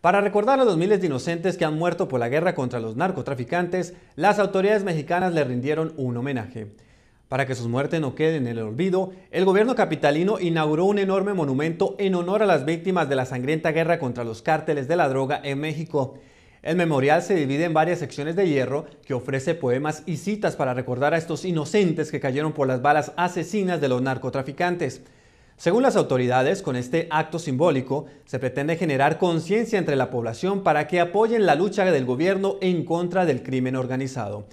Para recordar a los miles de inocentes que han muerto por la guerra contra los narcotraficantes, las autoridades mexicanas le rindieron un homenaje. Para que sus muertes no queden en el olvido, el gobierno capitalino inauguró un enorme monumento en honor a las víctimas de la sangrienta guerra contra los cárteles de la droga en México. El memorial se divide en varias secciones de hierro que ofrece poemas y citas para recordar a estos inocentes que cayeron por las balas asesinas de los narcotraficantes. Según las autoridades, con este acto simbólico se pretende generar conciencia entre la población para que apoyen la lucha del gobierno en contra del crimen organizado.